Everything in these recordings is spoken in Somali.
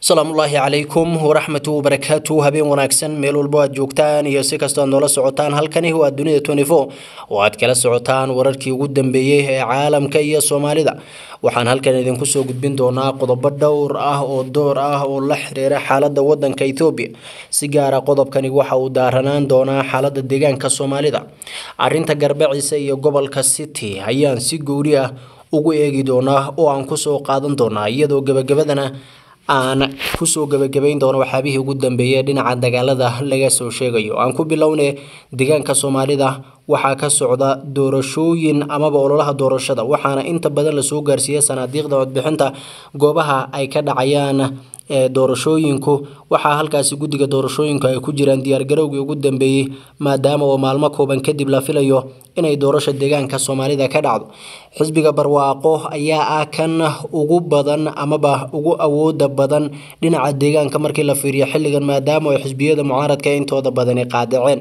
salaamullaahi calaykum waraxmatu wabarakaatu habeen wanaagsan meel walbo aad joogtaan iyo si kastoo aad noola socotaan halkani waa dunida oo aad kala socotaan wararkii ugu dambeeyey ee caalamka iyo soomaalida waxaan halkan idinku soo gudbin doonaa qodobo dhowr ah oo door ah oo la xiriira xaalada wadanka ethoobiya si gaara qodobkani waxa uu daaranaan doonaa xaalada deegaanka soomaalida arinta garbaciise iyo gobolka city ayaan si goori ah ugu eegi doonaa oo aan kusoo qaadan doonaa iyadoo gabagabadana aan kusoo gabagabayn doono waxyaabihii ugu dambeeyay dhinaca dagaalada laga soo sheegayo aan ku bilowne deegaanka soomaalida waxaa ka socda doorashooyin amaba ololaha doorashada waxaana inta badan lasoo gaarsiiya sanaadiiqda codbixinta goobaha ay ka dhacayaan ee doorashooyinku waxaa halkaasi guddiga doorashooyinku ay ku jiraan diyaargarowgii ugu dambeeyey maadaama oo maalmo kooban kadib la filayo inay doorasha deegaanka soomaalida ka dhacdo xisbiga barwaaqo ayaa ah kan ugu badan amaba ugu awooda badan dhinaca deegaanka markii la fiiriyo xilligan maadaama ay xisbiyada mucaaradka intooda badani qaadaceen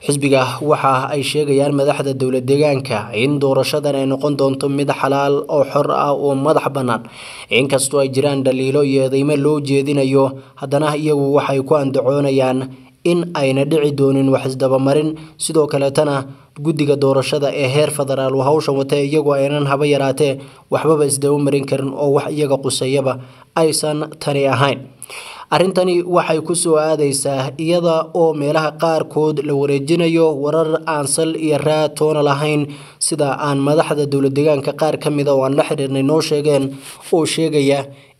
xisbiga waxa ay sheegayaan madaxda dowlad deegaanka in doorashadan ay noqon doonto mid xalaal oo xor ah oo madax bannaan inkastoo ay jiraan dhaliilo iyo eedeymo loo jeedinayo haddana iyagu waxay ku andacoonayaan in ayna dhici doonin wax isdabamarin sidoo kaleetana guddiga doorashada ee heer federaal uu hawshan watay iyagoo aynan haba yaraatee waxbaba isdabamarin karin oo wax iyaga quseeyaba aysan tani ahayn arrintani waxay ku soo aadaysaa iyada oo meelaha qaarkood la wareejinayo warar aan sal iyo raa toona lahayn sida aan madaxda dowladdeegaanka qaar ka mida ah oo aan la xiriirnay noo sheegeen oo sheegaya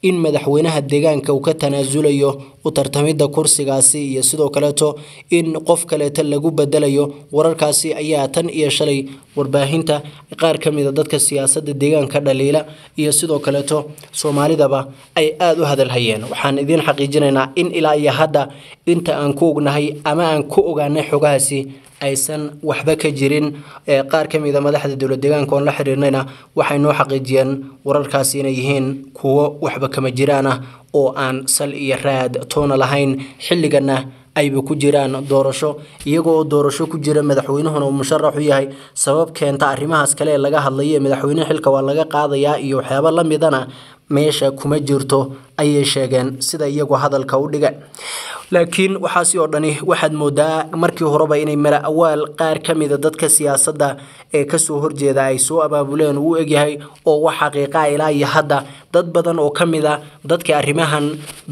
in madaxweynaha deegaanka uu ka tanaasulayo u tartamidda kursigaasi iyo sidoo kaleeto in qof kaleeta lagu bedelayo wararkaasi ayaa tan iyo shalay warbaahinta qaar ka mida ah dadka siyaasadda deegaanka dhaliila iyo sidoo kaleeto soomaalidaba ay aada u hadalhayeen waxaan idiin xaqiijinaynaa in ilaa iyo hadda inta aan ku ognahay ama aan ku ogaanay xogahaasi aysan waxba ka jirin qaar ka mida ah madaxda dowlad deegaanka oon la xiriirnayna waxay noo xaqiijiyeen wararkaasi inay yihiin kuwo waxba kama jiraan ah oo aan sal iyo raad toona lahayn xilligana ayba ku jiraan doorasho iyagoo doorasho ku jira madaxweynahuna uu musharax u yahay sabab keenta arrimahaas kale ee laga hadlayo madaxweyne xilka waa laga qaadayaa iyo waxyaabo la midana meesha kuma jirto ayay sheegeen sida iyagoo hadalka u dhiga laakiin waxaasi oo dhani waxaad moodaa markii horeba inay mala awaal qaar ka mida dadka siyaasadda ee kasoo horjeeda ay soo abaabuleen uu egyahay oo wax xaqiiqaa ilaa iyo hadda dad badan oo ka mida dadka arrimahan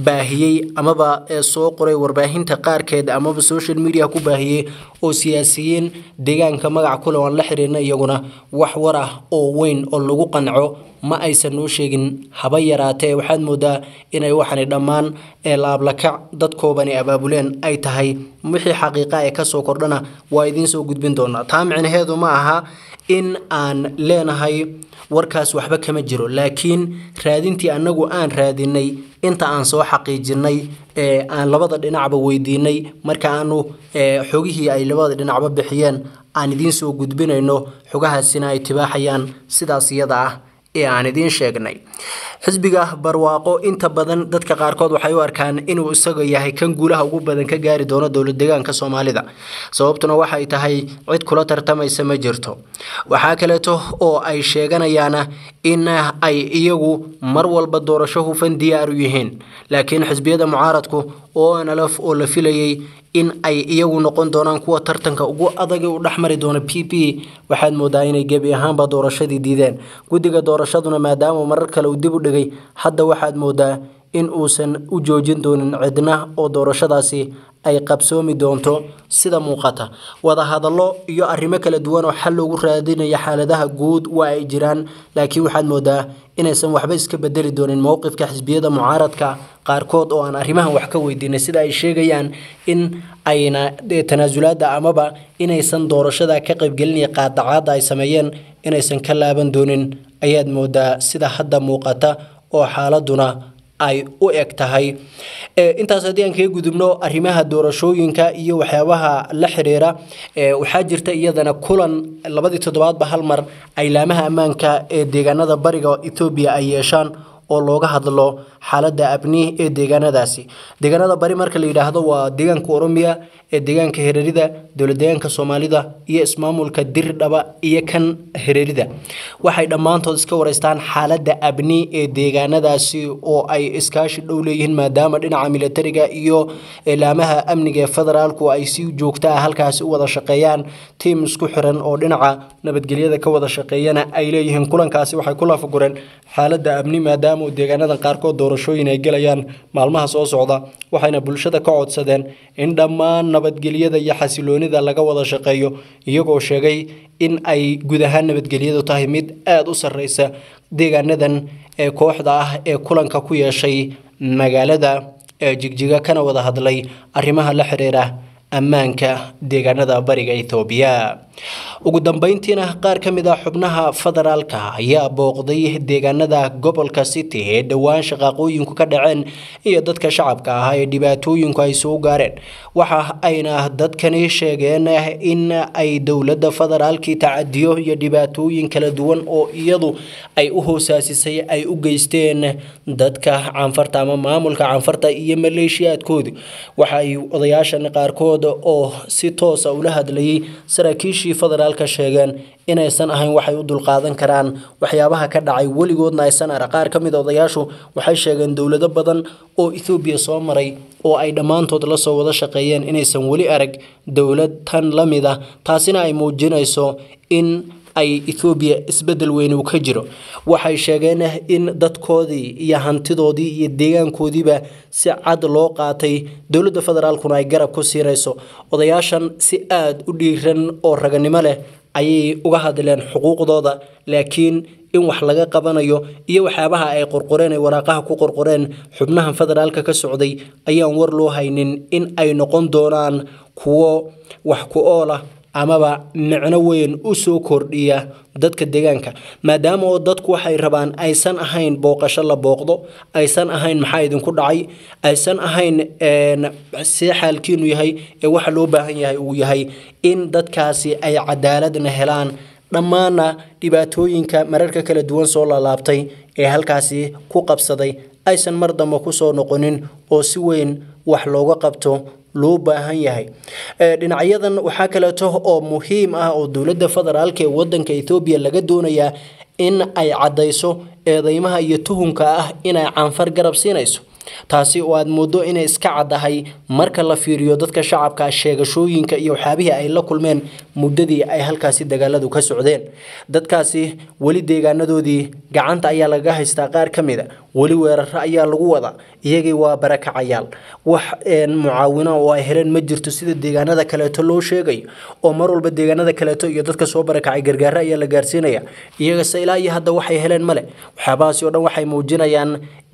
baahiyey amaba soo qoray warbaahinta qaarkeed amaba social media ku baahiyey oo siyaasiyiin deegaanka magac kuleh aan la xiriirna iyaguna wax war ah oo weyn oo lagu qanco ma aysan noo sheegin haba yaraatee waxaad moodaa inay waxani dhammaan ee laablakac dadkoobani abaabuleen ay tahay wixii xaqiiqa ee kasoo kordhana waa idiin soo gudbin doonaa taa micnaheedu ma aha in aan leenahay warkaas waxba kama jiro laakiin raadintii annagu aan raadinay inta aan soo xaqiijinay ee aan labada dhinacba weydiinay marka aanu xogihii ay labada dhinacba bixiyeen aan idiin soo gudbinayno xogahaasina ay tibaaxayaan sidaas iyada ah ee aan idiin sheegnay xisbiga barwaaqo inta badan dadka qaarkood waxay u arkaan inuu isaga yahay kan guulaha ugu badan ka gaari doono dowlad deegaanka soomaalida sababtuna waxay tahay cid kula tartamaysa ma jirto waxaa kaleeto oo ay sheeganayaana in ay iyagu mar walba doorasho hufan diyaar u yihiin laakiin xisbiyada mucaaradku onlf oo la filayay in ay iyagu noqon doonaan kuwa tartanka ugu adag ee u dhexmari doona p p waxaad moodaa inay gebi ahaanba doorashadii diideen guddiga doorashaduna maadaama marar kale uu dib u dhigay hadda waxaad moodaa in uusan u joojin doonin cidna oo doorashadaasi ay qabsoomi doonto sida muuqata wadahadallo iyo arrimo kala duwan oo xal loogu raadinaya xaaladaha guud waa ay jiraan laakiin waxaad moodaa inaysan waxba iska bedeli doonin mowqifka xisbiyada mucaaradka qaarkood oo aan arrimahan wax ka weydiinay sida ay sheegayaan in ayna tanaasulaada amaba inaysan doorashada ka qaybgelinaya qaadacaadda ay sameeyeen inaysan ka laaban doonin ayaad moodaa sida hadda muuqata oo xaaladuna ay u eg tahay eh, intaas haddii aan kaga gudubno arrimaha doorashooyinka iyo waxyaabaha la xiriira eh, waxaa jirta iyadana kulan labadii toddobaadba hal mar ay laamaha ammaanka ee deegaanada bariga etoobiya ay yeeshaan oo looga hadlo xaalada abni ee deegaanadaasi deegaanada bari marka la yidhaahdo waa deegaanka oromia ee deegaanka hareerida dowladeegaanka soomaalida iyo ismaamulka dirdhaba iyo kan hareerida waxay dhammaantood iska wareystaan xaalada abni ee deegaanadaasi oo ay iskaashi dhow leeyihiin maadaama dhinaca milatariga iyo laamaha amniga ee federaalku ay si joogta ah halkaasi u wada shaqeeyaan tiim isku xiran oo dhinaca nabadgelyada ka wada shaqeeyana ay leeyihiin kulankaasi waxay ku laafagureen xaalada abni maadaama maadaama uu deegaanadan qaarkood doorashooyin ay gelayaan maalmaha soo socda waxayna bulshada ka codsadeen in dhammaan nabadgelyada iyo xasiloonida laga wada shaqeeyo iyagoo sheegay in ay guud ahaan nabadgelyadu tahay mid aada u sarreysa deegaanadan ee kooxda ah ee kulanka ku yeeshay magaalada ee jigjiga kana wada hadlay arrimaha la xiriira ammaanka deegaanada bariga ethoobiya ugu dambeyntiina qaar ka mid a ah xubnaha federaalka ayaa booqday deegaanada gobolka city ee dhowaan shaqaaqooyinku ka dhaceen iyo dadka shacabka ah ee dhibaatooyinku ay soo gaareen waxa ayna dadkani sheegeen in ay dowladda federaalkii tacadiyo iyo dhibaatooyin kala duwan oo iyadu ay u hoosaasisay ay u geysteen dadka canfarta ama maamulka canfarta iyo maleeshiyaadkooda waxa ay odayaashan qaarkood oo si toosa ah ula hadlayay saraakiishi hawshii federaalka sheegeen inaysan ahayn waxay u dulqaadan karaan waxyaabaha ka dhacay weligoodna aysan ara qaar ka mid ah odayaashu waxay sheegeen dowlado badan oo ethoobiya soo maray oo ay dhammaantood lasoo wada shaqeeyeen inaysan weli arag dowlad tan la mid ah taasina ay muujinayso in ay ethoobiya isbedel weyn ka jiro waxay sheegeen ah in dadkoodii iyo hantidoodii iyo deegaankoodiiba si cad loo qaatay dowladda federaalkuna ay garab ku siinayso odayaashan si aada u dhiiran oo raganimo leh ayay uga hadleen xuquuqdooda laakiin in wax laga qabanayo iyo waxyaabaha ay qorqoreen ay waraaqaha ku qorqoreen xubnaha federaalka ka socday ayaan war loo haynin in ay noqon doonaan kuwo wax ku ool ah amaba micno weyn u soo kordhiya dadka deegaanka maadaama oo dadku waxay rabaan aysan ahayn booqasho la booqdo aysan ahayn maxaa idinku dhacay aysan ahayn see xaalkiinu yahay ee waxa loo baahan yahay uu yahay in dadkaasi ay cadaaladna helaan dhammaanna dhibaatooyinka mararka kala duwan soo laalaabtay ee halkaasi ku qabsaday aysan mar dambe kusoo noqonin oo si weyn wax looga qabto loo baahan yahay eh, dhinacyadan waxaa kaleeto oo muhiim ah oo dowladda federaalk ee wadanka ethoobiya laga doonayaa in ay caddayso eedeymaha iyo tuhunka ah inay canfar garab siinayso taasi oo aada moodo inay iska caddahay marka la fiiriyo dadka shacabka sheegashooyinka iyo waxyaabihii ay la kulmeen muddadii ay halkaasi dagaaladu ka socdeen dadkaasi weli deegaanadoodii gacanta ayaa lagaga haystaa qaar ka mid a weli weeraro ayaa lagu wadaa iyagii waa barakacayaal wax mucaawino oo ay heleen ma jirto sida deegaanada kaleeto loo sheegayo oo mar walba deegaanada kaleeto iyo dadka soo barakacay gargaaro ayaa la gaarsiinaya iyagase ilaa iyo hadda waxay heleen male waxyaabahaasi oo dhan waxay muujinayaan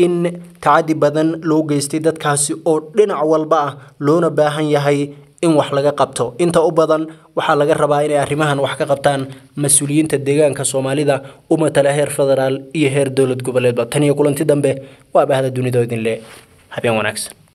in tacadi badan loo geystay dadkaasi oo dhinac walba ah loona baahan yahay in wax laga qabto inta u badan waxaa laga rabaa inay arrimahan wax ka qabtaan mas-uuliyiinta deegaanka soomaalida u matala heer federaal iyo heer dowlad goboleedba tan iyo kulanti dambe waa waabahda dunido idinle habeen wanaagsan